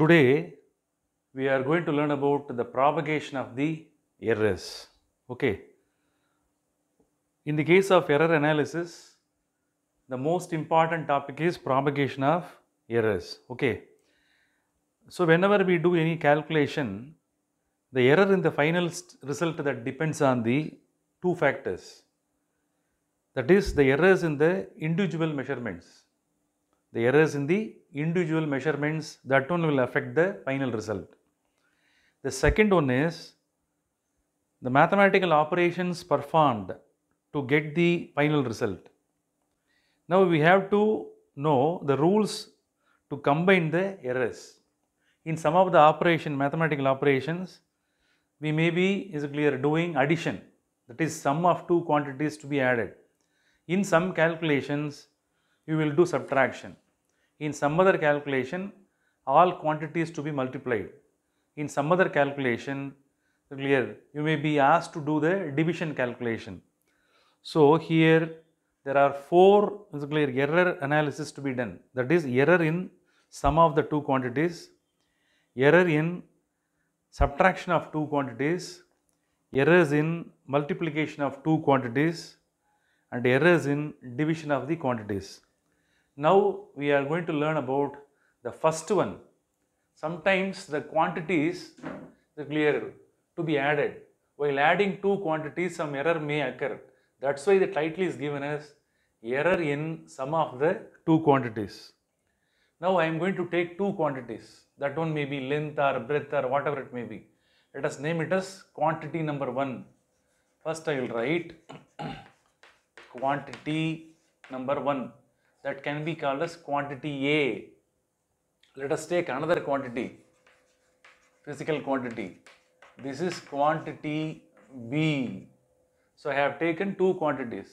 Today, we are going to learn about the propagation of the errors. Okay. In the case of error analysis, the most important topic is propagation of errors. Okay. So, whenever we do any calculation, the error in the final result that depends on the two factors. That is the errors in the individual measurements the errors in the individual measurements that one will affect the final result. The second one is the mathematical operations performed to get the final result. Now we have to know the rules to combine the errors. In some of the operation, mathematical operations, we may be is clear doing addition that is sum of two quantities to be added. In some calculations, you will do subtraction. In some other calculation, all quantities to be multiplied. In some other calculation, clear, you may be asked to do the division calculation. So, here there are four clear error analysis to be done. That is error in sum of the two quantities, error in subtraction of two quantities, errors in multiplication of two quantities and errors in division of the quantities. Now we are going to learn about the first one. Sometimes the quantities are clear to be added. While adding two quantities some error may occur. That's why the title is given as error in sum of the two quantities. Now I am going to take two quantities. That one may be length or breadth or whatever it may be. Let us name it as quantity number 1. First I will write quantity number 1 that can be called as quantity A. Let us take another quantity, physical quantity. This is quantity B. So I have taken two quantities.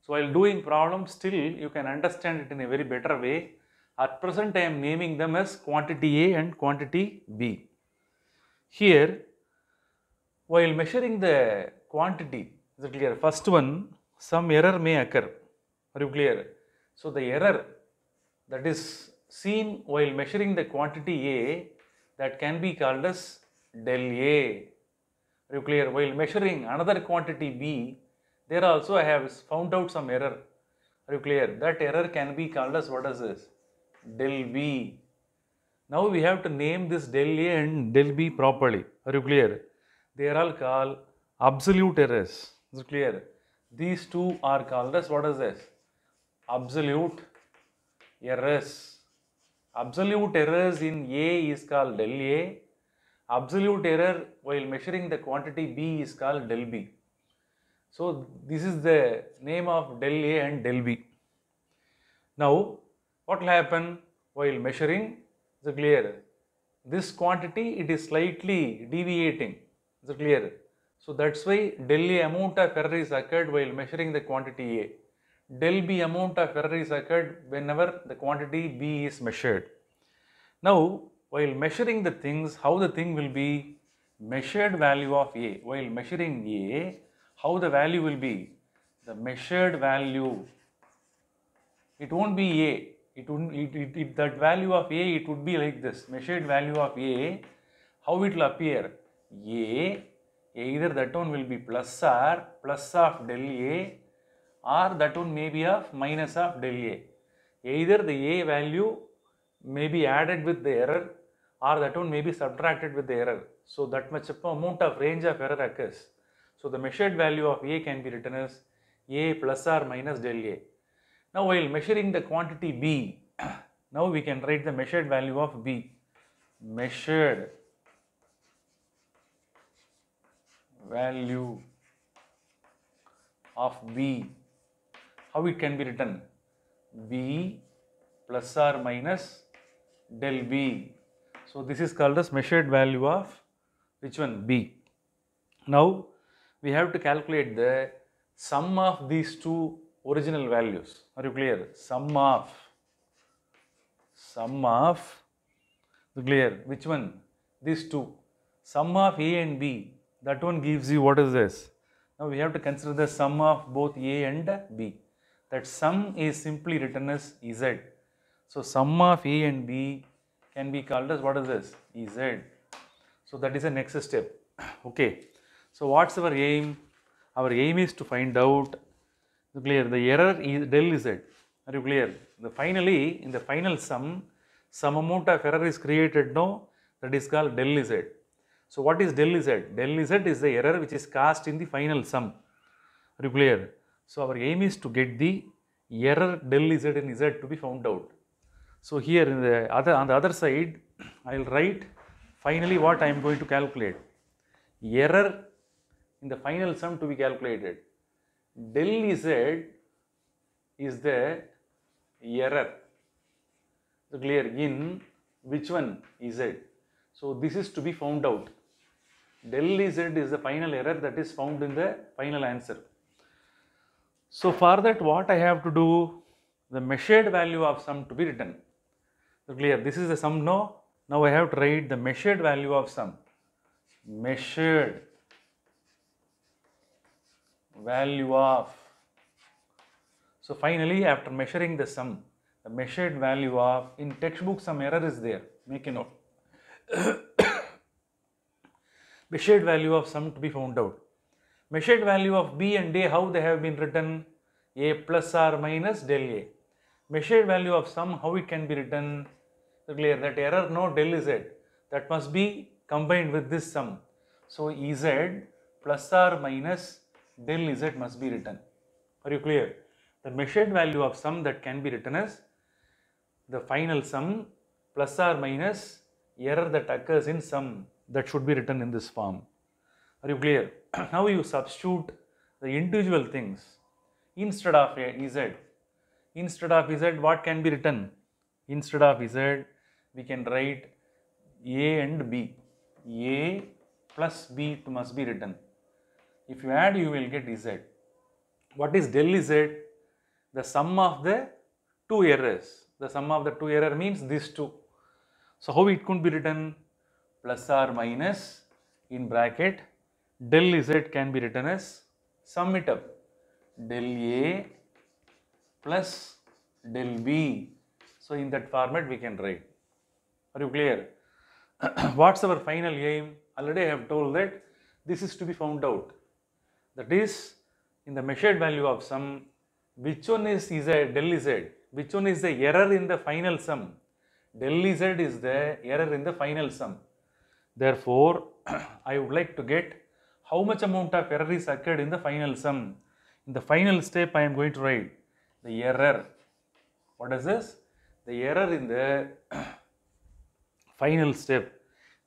So while doing problem, still you can understand it in a very better way. At present I am naming them as quantity A and quantity B. Here while measuring the quantity, is it clear? First one some error may occur. Are you clear? So, the error that is seen while measuring the quantity A that can be called as del A. Are you clear? While measuring another quantity B, there also I have found out some error. Are you clear? That error can be called as what is this? Del B. Now we have to name this del A and del B properly. Are you clear? They are all called absolute errors. Is it clear? These two are called as what is this? absolute errors. Absolute errors in A is called del A. Absolute error while measuring the quantity B is called del B. So, this is the name of del A and del B. Now, what will happen while measuring? Is clear? This quantity it is slightly deviating. Is clear? So, that's why del A amount of error is occurred while measuring the quantity A del B amount of error is occurred whenever the quantity B is measured. Now, while measuring the things, how the thing will be measured value of A. While measuring A, how the value will be? The measured value. It won't be A. It won't, it, it, it, that value of A, it would be like this. Measured value of A, how it will appear? A, either that one will be plus R, plus of del A or that one may be of minus of del A. Either the A value may be added with the error or that one may be subtracted with the error. So, that much amount of range of error occurs. So, the measured value of A can be written as A plus or minus del A. Now, while measuring the quantity B, now we can write the measured value of B. Measured value of B how it can be written? V plus or minus del B. So, this is called as measured value of which one? B. Now, we have to calculate the sum of these two original values. Are you clear? Sum of, sum of, clear? Which one? These two. Sum of A and B. That one gives you what is this? Now, we have to consider the sum of both A and B that sum is simply written as Z. So sum of A and B can be called as what is this? Z. So that is the next step. Okay. So what's our aim? Our aim is to find out clear the error is del Z. Are you clear? The finally in the final sum, some amount of error is created now that is called del Z. So what is del Z? Del Z is the error which is cast in the final sum. Are you clear? So, our aim is to get the error del z and z to be found out. So, here in the other on the other side I will write finally what I am going to calculate error in the final sum to be calculated del z is the error so clear in which one is So this is to be found out. Del z is the final error that is found in the final answer. So for that what I have to do the measured value of sum to be written. So clear this is the sum now. Now I have to write the measured value of sum. Measured value of. So finally after measuring the sum the measured value of in textbook some error is there make a note. measured value of sum to be found out measured value of B and D, how they have been written? A plus R minus del A. Measured value of sum, how it can be written? Clear that error no del Z. That must be combined with this sum. So, Ez plus R minus del Z must be written. Are you clear? The measured value of sum that can be written as the final sum plus R minus error that occurs in sum that should be written in this form. Are you clear? now you substitute the individual things instead of z Instead of z, what can be written? Instead of z, we can write a and b. a plus b must be written. If you add, you will get z. What is del z? The sum of the two errors. The sum of the two error means these two. So, how it could be written? Plus or minus in bracket del z can be written as sum it up del a plus del b so in that format we can write are you clear what's our final aim already i have told that this is to be found out that is in the measured value of sum which one is is a del z which one is the error in the final sum del z is the error in the final sum therefore i would like to get how much amount of error is occurred in the final sum. In the final step, I am going to write the error. What is this? The error in the final step,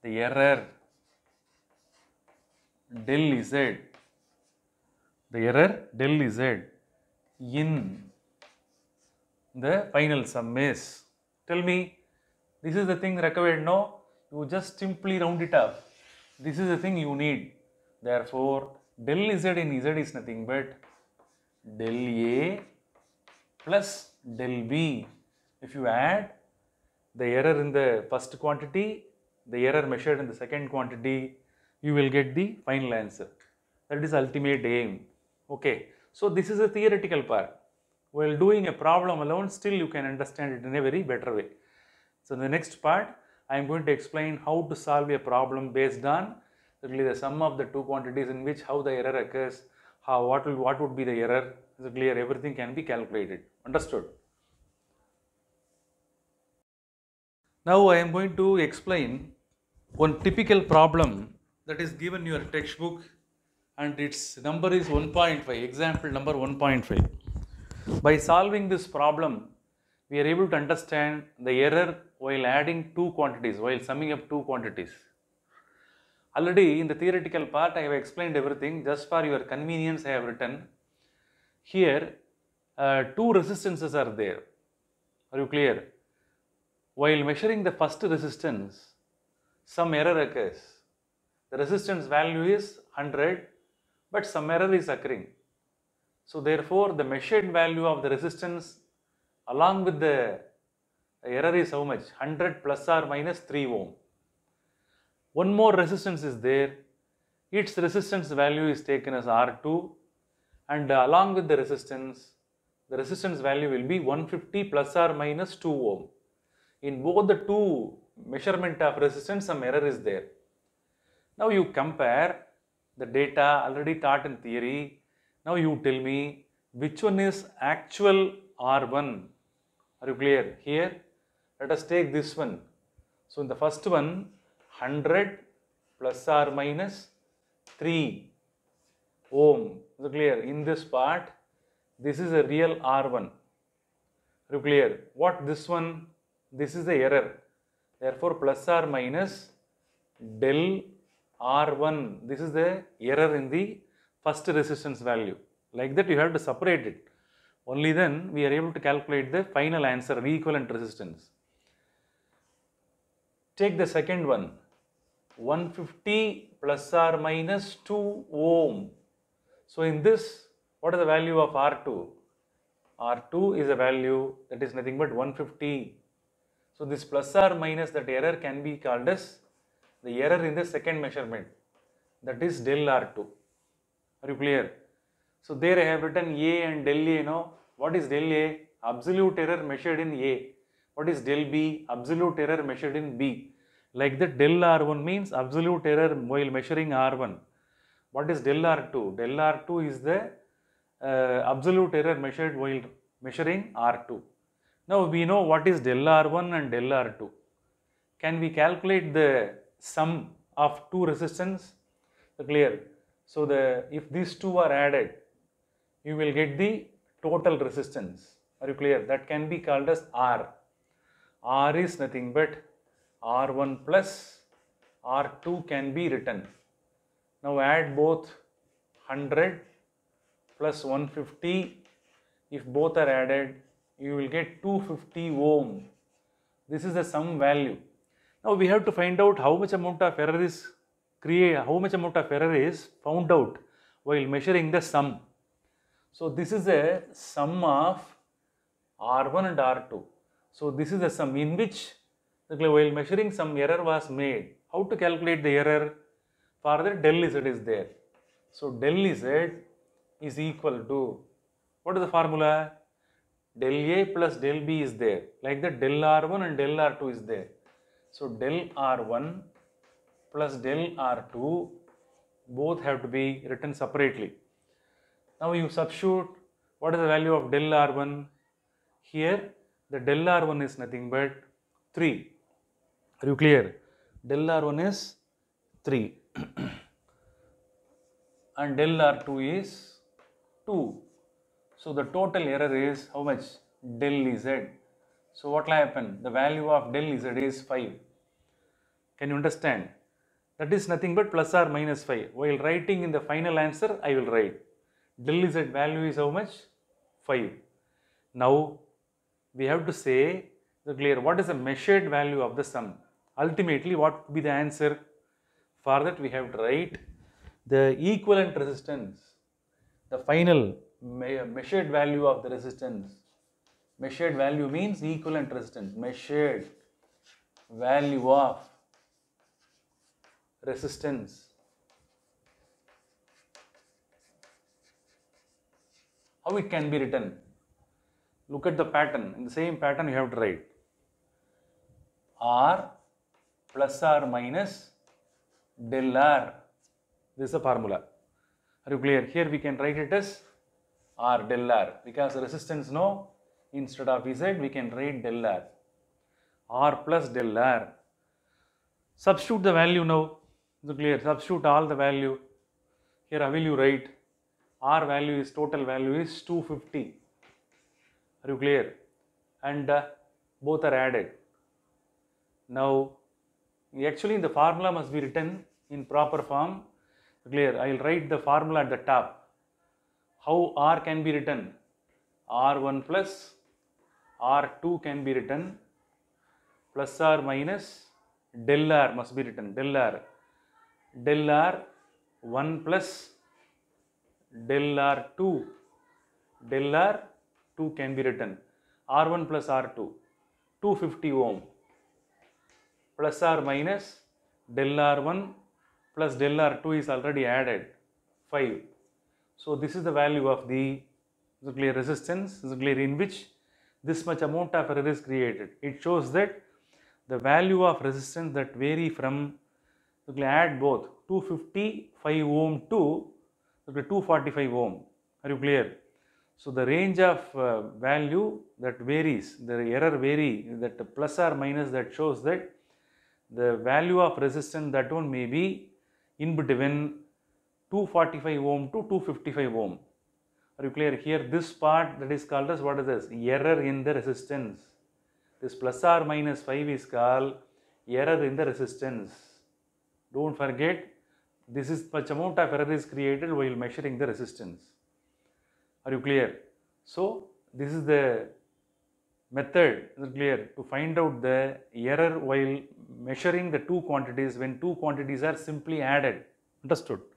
the error del Z, the error del Z in the final sum is. Tell me, this is the thing required now. You just simply round it up. This is the thing you need. Therefore, del z in z is nothing but del a plus del b. If you add the error in the first quantity, the error measured in the second quantity, you will get the final answer. That is ultimate aim. Okay. So, this is a theoretical part. While doing a problem alone, still you can understand it in a very better way. So, in the next part, I am going to explain how to solve a problem based on really the sum of the two quantities in which how the error occurs, how what will what would be the error, is clear, everything can be calculated. Understood? Now I am going to explain one typical problem that is given your textbook and its number is 1.5, example number 1.5. By solving this problem, we are able to understand the error while adding two quantities, while summing up two quantities. Already in the theoretical part I have explained everything just for your convenience I have written. Here uh, two resistances are there. Are you clear? While measuring the first resistance some error occurs. The resistance value is 100 but some error is occurring. So therefore the measured value of the resistance along with the error is how much 100 plus or minus 3 ohm one more resistance is there. Its resistance value is taken as R2 and along with the resistance, the resistance value will be 150 plus or minus 2 ohm. In both the two measurement of resistance, some error is there. Now you compare the data already taught in theory. Now you tell me which one is actual R1. Are you clear? Here, let us take this one. So in the first one, 100 plus or minus 3 ohm. So clear? In this part, this is a real R1. clear? What this one? This is the error. Therefore, plus or minus del R1. This is the error in the first resistance value. Like that, you have to separate it. Only then we are able to calculate the final answer, the equivalent resistance. Take the second one. 150 plus or minus 2 ohm. So in this, what is the value of R2? R2 is a value that is nothing but 150. So this plus or minus that error can be called as the error in the second measurement that is del R2. Are you clear? So there I have written A and del A know What is del A? Absolute error measured in A. What is del B? Absolute error measured in B. Like that del R1 means absolute error while measuring R1. What is del R2? Del R2 is the uh, absolute error measured while measuring R2. Now we know what is del R1 and del R2. Can we calculate the sum of two resistance? Clear. So the if these two are added, you will get the total resistance. Are you clear? That can be called as R. R is nothing but R1 plus R2 can be written. Now add both 100 plus 150. If both are added, you will get 250 ohm. This is the sum value. Now we have to find out how much amount of error is create, how much amount of error is found out while measuring the sum. So this is a sum of R1 and R2. So this is the sum in which while measuring some error was made. How to calculate the error? For the del z is there. So del z is equal to, what is the formula? Del A plus del B is there. Like that del R1 and del R2 is there. So del R1 plus del R2 both have to be written separately. Now you substitute what is the value of del R1? Here the del R1 is nothing but 3 are you clear? Del R1 is 3 and del R2 is 2. So, the total error is how much? Del Z. So, what will happen? The value of del Z is 5. Can you understand? That is nothing but plus or minus 5. While writing in the final answer, I will write del Z value is how much? 5. Now, we have to say the clear what is the measured value of the sum? ultimately what would be the answer? For that we have to write the equivalent resistance, the final measured value of the resistance. Measured value means equivalent resistance, measured value of resistance. How it can be written? Look at the pattern. In the same pattern you have to write. R plus or minus del R. This is a formula. Are you clear? Here we can write it as R del R because resistance no instead of Z we can write del R. R plus del R. Substitute the value now. Is it clear? Substitute all the value. Here how will you write? R value is total value is 250. Are you clear? And uh, both are added. Now actually the formula must be written in proper form clear I will write the formula at the top how R can be written R1 plus R2 can be written plus R minus del R must be written del R del R 1 plus del R 2 del R 2 can be written R1 plus R2 250 ohm plus or minus del R1 plus del R2 is already added 5. So this is the value of the nuclear resistance nuclear in which this much amount of error is created. It shows that the value of resistance that vary from can add both 255 ohm to 245 ohm. Are you clear? So the range of uh, value that varies, the error vary that plus or minus that shows that the value of resistance that one may be in between 245 ohm to 255 ohm. Are you clear? Here this part that is called as what is this? Error in the resistance. This plus or minus 5 is called error in the resistance. Don't forget this is much amount of error is created while measuring the resistance. Are you clear? So this is the method is clear to find out the error while measuring the two quantities when two quantities are simply added. Understood?